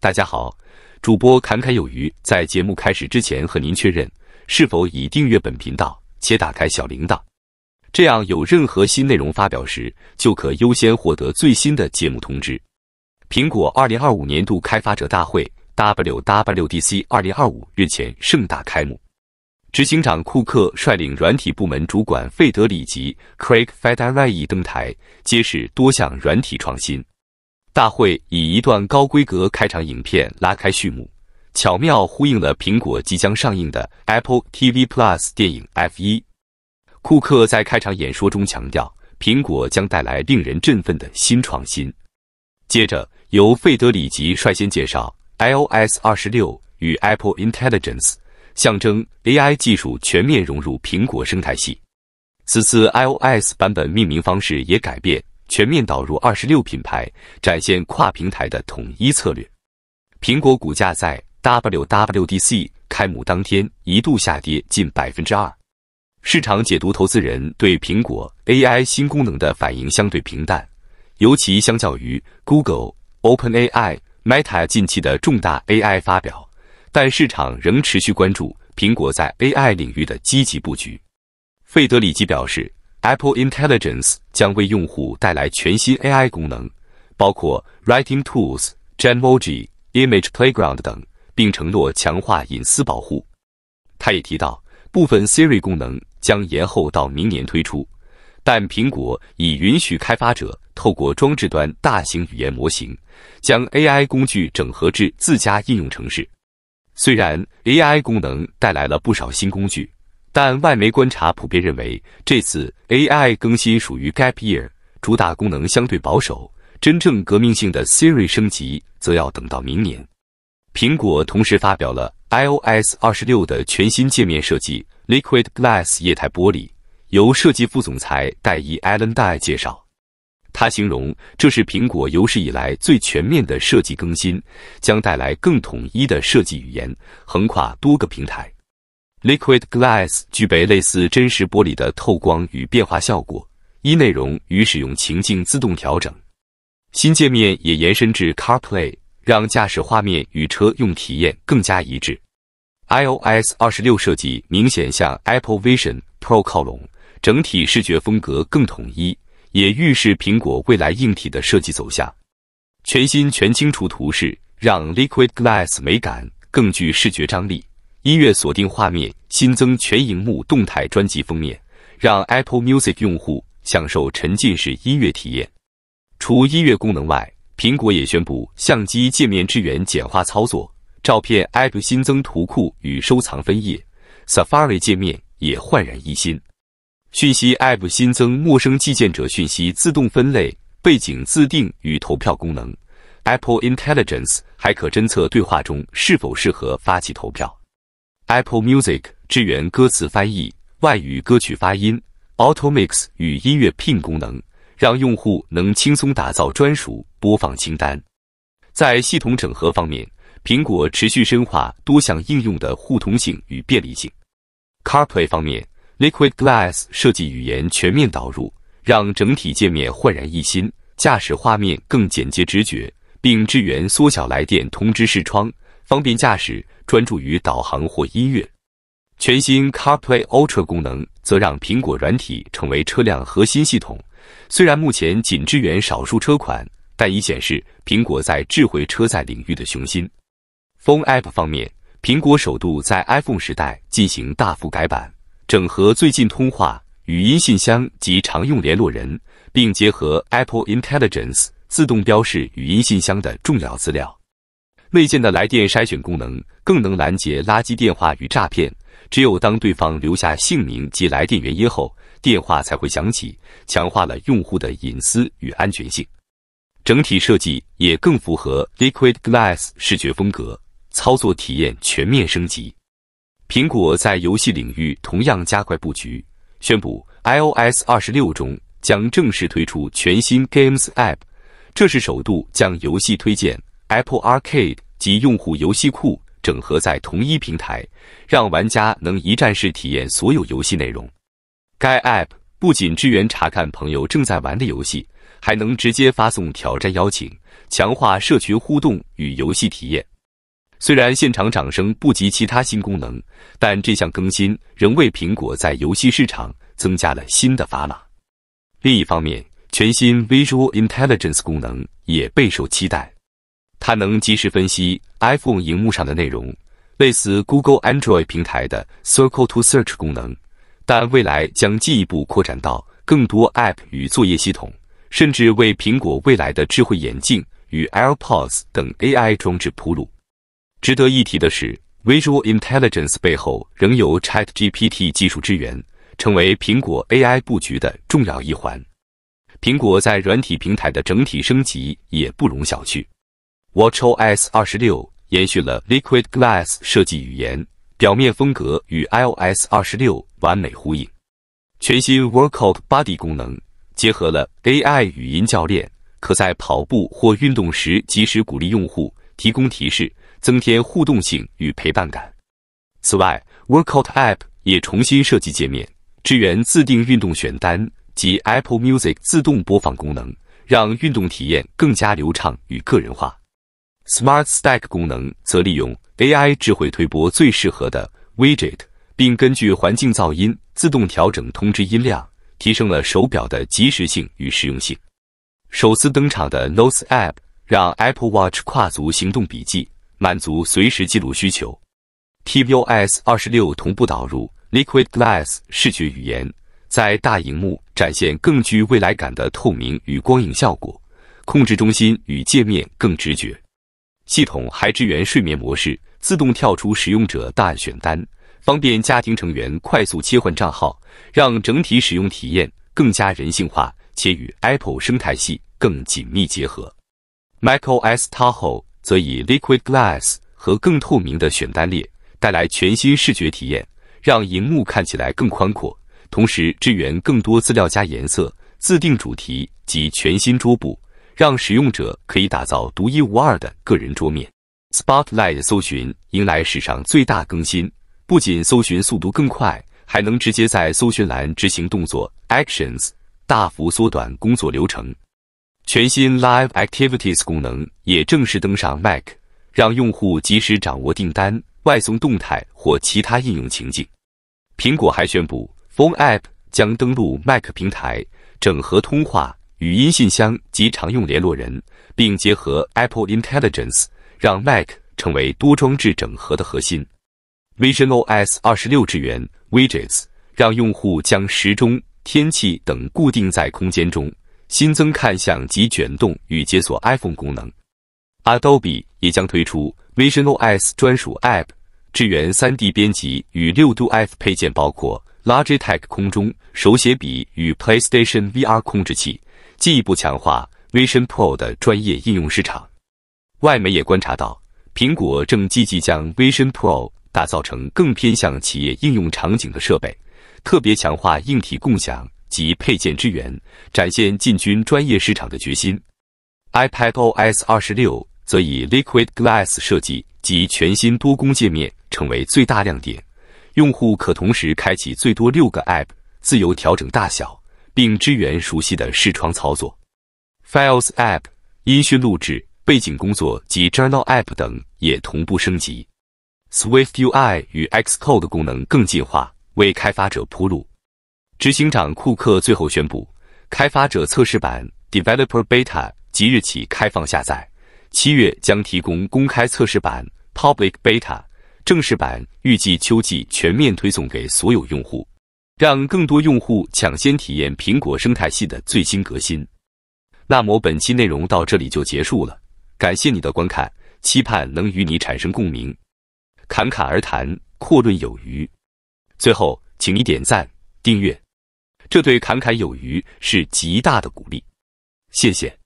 大家好，主播侃侃有余。在节目开始之前，和您确认是否已订阅本频道且打开小铃铛，这样有任何新内容发表时，就可优先获得最新的节目通知。苹果二零二五年度开发者大会 （WWDC 二零二五）日前盛大开幕，执行长库克率领软体部门主管费德里吉 （Craig f e d e r i i 登台，揭示多项软体创新。大会以一段高规格开场影片拉开序幕，巧妙呼应了苹果即将上映的 Apple TV Plus 电影《F1》。库克在开场演说中强调，苹果将带来令人振奋的新创新。接着，由费德里吉率先介绍 iOS 二十六与 Apple Intelligence，象征 AI 技术全面融入苹果生态系。此次 iOS 版本命名方式也改变。全面导入二十六品牌，展现跨平台的统一策略。苹果股价在 WWDC 开幕当天一度下跌近百分之二。市场解读投资人对苹果 AI 新功能的反应相对平淡，尤其相较于 Google、OpenAI、Meta 近期的重大 AI 发表，但市场仍持续关注苹果在 AI 领域的积极布局。费德里奇表示，Apple Intelligence。将为用户带来全新 AI 功能，包括 Writing Tools、g e m o r a l Image Playground 等，并承诺强化隐私保护。他也提到，部分 Siri 功能将延后到明年推出，但苹果已允许开发者透过装置端大型语言模型，将 AI 工具整合至自家应用程式。虽然 AI 功能带来了不少新工具。但外媒观察普遍认为，这次 AI 更新属于 Gap Year，主打功能相对保守。真正革命性的 Siri 升级，则要等到明年。苹果同时发表了 iOS 二十六的全新界面设计 Liquid Glass 液态玻璃，由设计副总裁戴伊 Allen d 介绍。他形容这是苹果有史以来最全面的设计更新，将带来更统一的设计语言，横跨多个平台。Liquid Glass 具备类似真实玻璃的透光与变化效果，依内容与使用情境自动调整。新界面也延伸至 CarPlay，让驾驶画面与车用体验更加一致。iOS 二十六设计明显向 Apple Vision Pro 靠拢，整体视觉风格更统一，也预示苹果未来硬体的设计走向。全新全清除图示让 Liquid Glass 美感更具视觉张力。音乐锁定画面，新增全荧幕动态专辑封面，让 Apple Music 用户享受沉浸式音乐体验。除音乐功能外，苹果也宣布相机界面支援简化操作，照片 App 新增图库与收藏分页，Safari 界面也焕然一新。讯息 App 新增陌生寄件者讯息自动分类、背景自定与投票功能，Apple Intelligence 还可侦测对话中是否适合发起投票。Apple Music 支援歌词翻译、外语歌曲发音、Auto Mix 与音乐 Pin 功能，让用户能轻松打造专属播放清单。在系统整合方面，苹果持续深化多项应用的互通性与便利性。CarPlay 方面，Liquid Glass 设计语言全面导入，让整体界面焕然一新，驾驶画面更简洁直觉，并支援缩小来电通知视窗。方便驾驶，专注于导航或音乐。全新 CarPlay Ultra 功能则让苹果软体成为车辆核心系统。虽然目前仅支援少数车款，但已显示苹果在智慧车载领域的雄心。Phone App 方面，苹果首度在 iPhone 时代进行大幅改版，整合最近通话、语音信箱及常用联络人，并结合 Apple Intelligence 自动标示语音信箱的重要资料。内建的来电筛选功能更能拦截垃圾电话与诈骗，只有当对方留下姓名及来电原因后，电话才会响起，强化了用户的隐私与安全性。整体设计也更符合 Liquid Glass 视觉风格，操作体验全面升级。苹果在游戏领域同样加快布局，宣布 iOS 二十六中将正式推出全新 Games App，这是首度将游戏推荐。Apple Arcade 及用户游戏库整合在同一平台，让玩家能一站式体验所有游戏内容。该 App 不仅支援查看朋友正在玩的游戏，还能直接发送挑战邀请，强化社群互动与游戏体验。虽然现场掌声不及其他新功能，但这项更新仍为苹果在游戏市场增加了新的砝码。另一方面，全新 Visual Intelligence 功能也备受期待。它能及时分析 iPhone 屏幕上的内容，类似 Google Android 平台的 Circle to Search 功能，但未来将进一步扩展到更多 App 与作业系统，甚至为苹果未来的智慧眼镜与 AirPods 等 AI 装置铺路。值得一提的是，Visual Intelligence 背后仍有 Chat GPT 技术支援，成为苹果 AI 布局的重要一环。苹果在软体平台的整体升级也不容小觑。WatchOS 二十六延续了 Liquid Glass 设计语言，表面风格与 iOS 二十六完美呼应。全新 Workout Buddy 功能结合了 AI 语音教练，可在跑步或运动时及时鼓励用户，提供提示，增添互动性与陪伴感。此外，Workout App 也重新设计界面，支援自定运动选单及 Apple Music 自动播放功能，让运动体验更加流畅与个人化。Smart Stack 功能则利用 AI 智慧推播最适合的 Widget，并根据环境噪音自动调整通知音量，提升了手表的及时性与实用性。首次登场的 Notes App 让 Apple Watch 跨足行动笔记，满足随时记录需求。tvOS 二十六同步导入 Liquid Glass 视觉语言，在大荧幕展现更具未来感的透明与光影效果，控制中心与界面更直觉。系统还支援睡眠模式，自动跳出使用者大选单，方便家庭成员快速切换账号，让整体使用体验更加人性化，且与 Apple 生态系更紧密结合。macOS Tahoe 则以 Liquid Glass 和更透明的选单列带来全新视觉体验，让荧幕看起来更宽阔，同时支援更多资料加颜色、自定主题及全新桌布。让使用者可以打造独一无二的个人桌面。Spotlight 搜寻迎来史上最大更新，不仅搜寻速度更快，还能直接在搜寻栏执行动作 （actions），大幅缩短工作流程。全新 Live Activities 功能也正式登上 Mac，让用户及时掌握订单、外送动态或其他应用情境。苹果还宣布，Phone App 将登陆 Mac 平台，整合通话。语音信箱及常用联络人，并结合 Apple Intelligence，让 Mac 成为多装置整合的核心。visionOS 二十六支援 Widgets，让用户将时钟、天气等固定在空间中。新增看向及卷动与解锁 iPhone 功能。Adobe 也将推出 visionOS 专属 App，支援 3D 编辑与六度 F 配件，包括 Logitech 空中手写笔与 PlayStation VR 控制器。进一步强化 Vision Pro 的专业应用市场，外媒也观察到，苹果正积极将 Vision Pro 打造成更偏向企业应用场景的设备，特别强化硬体共享及配件支援，展现进军专业市场的决心。iPadOS 二十六则以 Liquid Glass 设计及全新多工界面成为最大亮点，用户可同时开启最多六个 App，自由调整大小。并支援熟悉的视窗操作，Files app、音讯录制、背景工作及 Journal app 等也同步升级。Swift UI 与 Xcode 功能更进化，为开发者铺路。执行长库克最后宣布，开发者测试版 （Developer Beta） 即日起开放下载，七月将提供公开测试版 （Public Beta），正式版预计秋季全面推送给所有用户。让更多用户抢先体验苹果生态系的最新革新。那么本期内容到这里就结束了，感谢你的观看，期盼能与你产生共鸣。侃侃而谈，阔论有余。最后，请你点赞、订阅，这对侃侃有余是极大的鼓励。谢谢。